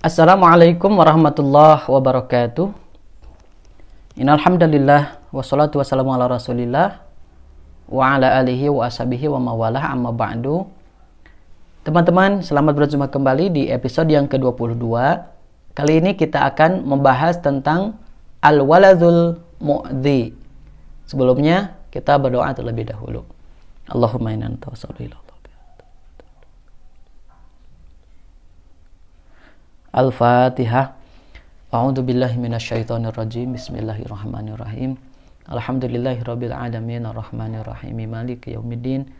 Assalamualaikum warahmatullahi wabarakatuh. Innalhamdalillah wassalatu wassalamu ala Rasulillah wa ala alihi wa ashabihi wa mawalah amma ba'du. Teman-teman, selamat berjumpa kembali di episode yang ke-22. Kali ini kita akan membahas tentang al-waladul mu'dhi. Sebelumnya, kita berdoa terlebih dahulu. Allahumma inna anta Al-Fatihah. A'udzu billahi minasyaitonir rajim. Bismillahirrahmanirrahim. Alhamdulillahirabbil alamin arrahmanir rahim maliki yaumiddin.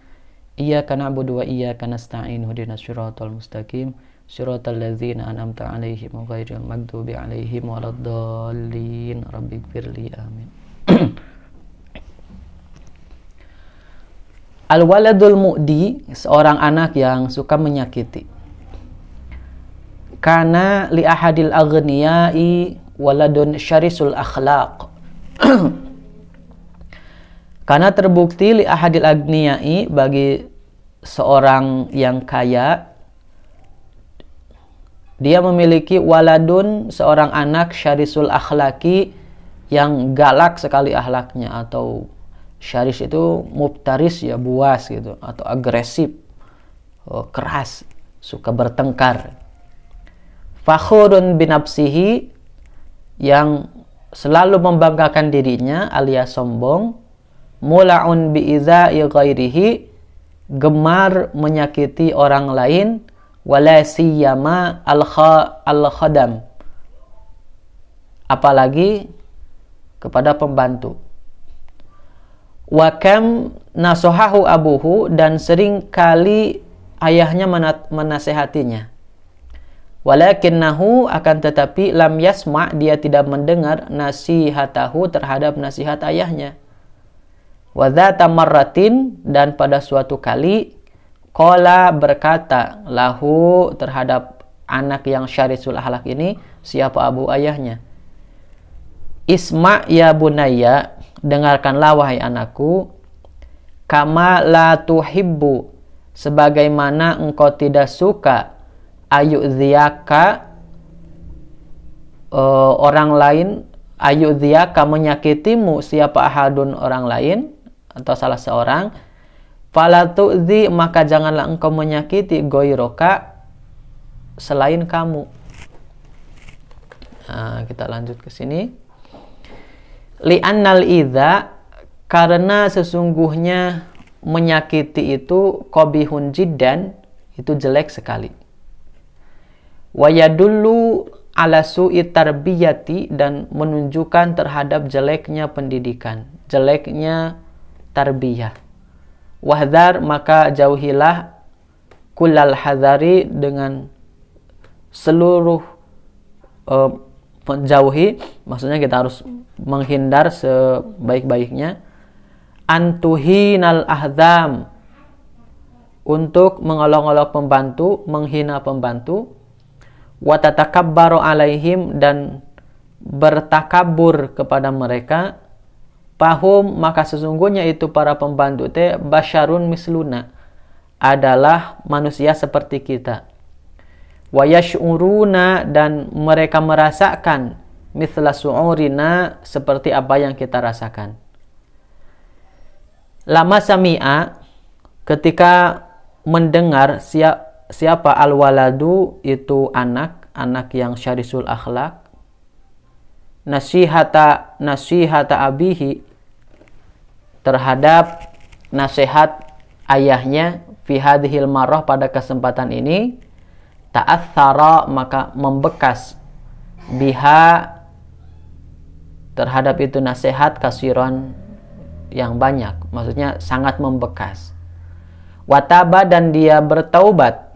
Iyyaka na'budu wa iyyaka nasta'in ihdinas siratal mustaqim. Siratal ladzina an'amta 'alaihim ghairil maghdubi 'alaihim waladdallin. Rabbighfirli amin. Al-waladul mu'di seorang anak yang suka menyakiti karena li ahadil aghniyai waladun syarisul akhlaq. Karena terbukti li ahadil agniyai bagi seorang yang kaya dia memiliki waladun seorang anak syarisul akhlaki yang galak sekali ahlaknya atau syaris itu mubtaris ya buas gitu atau agresif oh, keras suka bertengkar fakhurun binapsihi yang selalu membanggakan dirinya alias sombong mulaun bi'idha'i ghairihi gemar menyakiti orang lain wala siyama al khadam apalagi kepada pembantu wakam nasohahu abuhu dan sering kali ayahnya menasehatinya Walakinnahu akan tetapi lam yasma dia tidak mendengar nasihatahu terhadap nasihat ayahnya. Wadzata marratin dan pada suatu kali kola berkata lahu terhadap anak yang syarisul ahlak ini siapa abu ayahnya. Isma ya bunaya dengarkanlah wahai anakku kama la tuhibbu sebagaimana engkau tidak suka ziyaka uh, e, orang lain ziyaka menyakitimu siapa ahadun orang lain atau salah seorang falatu zi maka janganlah engkau menyakiti goiroka selain kamu nah, kita lanjut ke sini annal idza karena sesungguhnya menyakiti itu kobihun jiddan itu jelek sekali wayadullu ala su'i tarbiyati dan menunjukkan terhadap jeleknya pendidikan, jeleknya tarbiyah. Wahdar maka jauhilah kulal hadari dengan seluruh uh, menjauhi, maksudnya kita harus menghindar sebaik-baiknya antuhinal ahdam untuk mengolok-olok pembantu, menghina pembantu watatakabbaru alaihim dan bertakabur kepada mereka pahum maka sesungguhnya itu para pembantu teh basyarun misluna adalah manusia seperti kita wayashuruna dan mereka merasakan mithla su'urina seperti apa yang kita rasakan. Lama sami'a ketika mendengar siap siapa al-waladu itu anak, anak yang syarisul akhlak. Nasihata nasihata abihi terhadap nasihat ayahnya fi hadhil marah pada kesempatan ini ta'athara maka membekas biha terhadap itu nasihat kasiron yang banyak maksudnya sangat membekas wataba dan dia bertaubat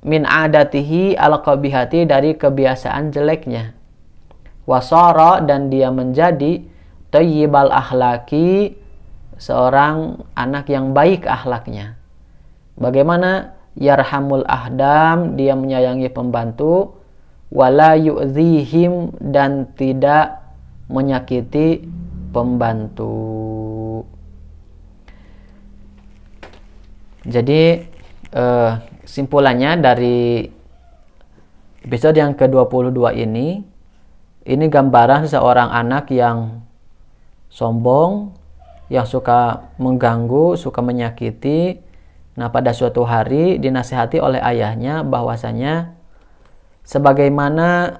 min adatihi al qabihati dari kebiasaan jeleknya wasoro dan dia menjadi tayyibal ahlaki seorang anak yang baik ahlaknya bagaimana yarhamul ahdam dia menyayangi pembantu wala yu'zihim dan tidak menyakiti pembantu jadi eh, simpulannya dari episode yang ke-22 ini, ini gambaran seorang anak yang sombong, yang suka mengganggu, suka menyakiti. Nah, pada suatu hari dinasihati oleh ayahnya bahwasanya sebagaimana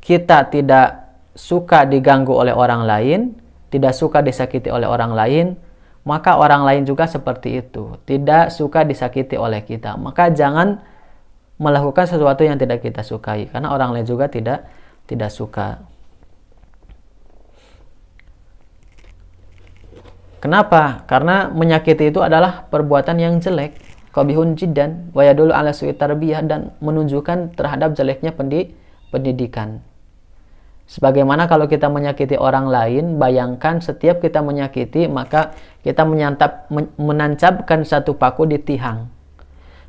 kita tidak suka diganggu oleh orang lain, tidak suka disakiti oleh orang lain, maka orang lain juga seperti itu, tidak suka disakiti oleh kita. Maka jangan melakukan sesuatu yang tidak kita sukai karena orang lain juga tidak tidak suka. Kenapa? Karena menyakiti itu adalah perbuatan yang jelek, qabihun jiddan, wa yadullu ala su'i tarbiyah dan menunjukkan terhadap jeleknya pendidikan. Sebagaimana kalau kita menyakiti orang lain, bayangkan setiap kita menyakiti, maka kita menyantap, menancapkan satu paku di tiang.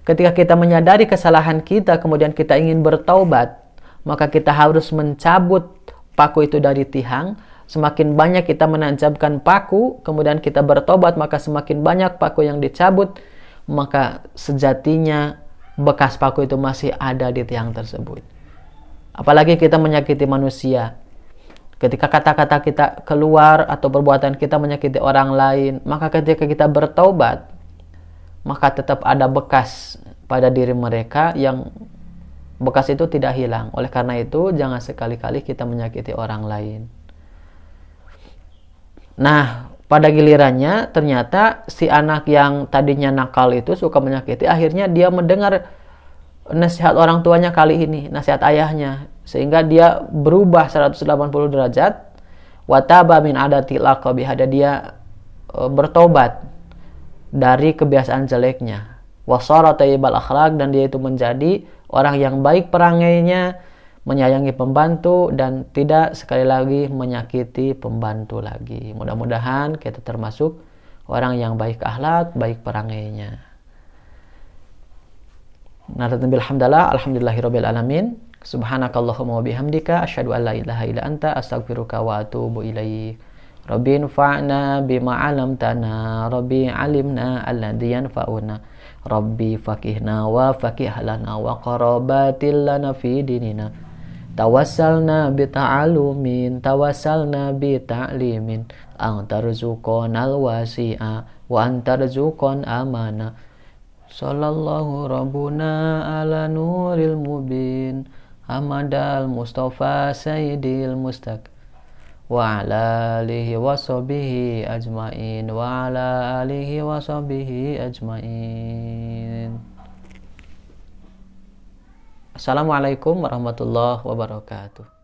Ketika kita menyadari kesalahan kita, kemudian kita ingin bertaubat, maka kita harus mencabut paku itu dari tiang. Semakin banyak kita menancapkan paku, kemudian kita bertobat, maka semakin banyak paku yang dicabut, maka sejatinya bekas paku itu masih ada di tiang tersebut. Apalagi kita menyakiti manusia. Ketika kata-kata kita keluar atau perbuatan kita menyakiti orang lain, maka ketika kita bertaubat, maka tetap ada bekas pada diri mereka yang bekas itu tidak hilang. Oleh karena itu, jangan sekali-kali kita menyakiti orang lain. Nah, pada gilirannya ternyata si anak yang tadinya nakal itu suka menyakiti, akhirnya dia mendengar nasihat orang tuanya kali ini, nasihat ayahnya, sehingga dia berubah 180 derajat. Wataba min adati laqabiha ada dia e, bertobat dari kebiasaan jeleknya. Wasara tayyibal akhlak dan dia itu menjadi orang yang baik perangainya, menyayangi pembantu dan tidak sekali lagi menyakiti pembantu lagi. Mudah-mudahan kita termasuk orang yang baik akhlak, baik perangainya. Nadatambil hamdalah, alhamdulillahirabbil alamin. Subhanakallahumma wa bihamdika asyhadu an la ilaha illa anta astaghfiruka wa atubu ilaik. Rabbi fa'na bima 'alamtana, Rabbi 'alimna alladhi yanfa'una. Rabbi faqihna wa faqih lana wa qarabatil lana fi dinina. Tawassalna bi ta'alumin, tawassalna bi ta'limin. antar zukon wasia wa antarzuqon amana. Sallallahu Rabbuna ala nuril mubin Hamadal Mustafa Sayyidil Mustaq Wa ala alihi wa sahbihi ajmain Wa ala alihi wa sahbihi ajmain Assalamualaikum warahmatullahi wabarakatuh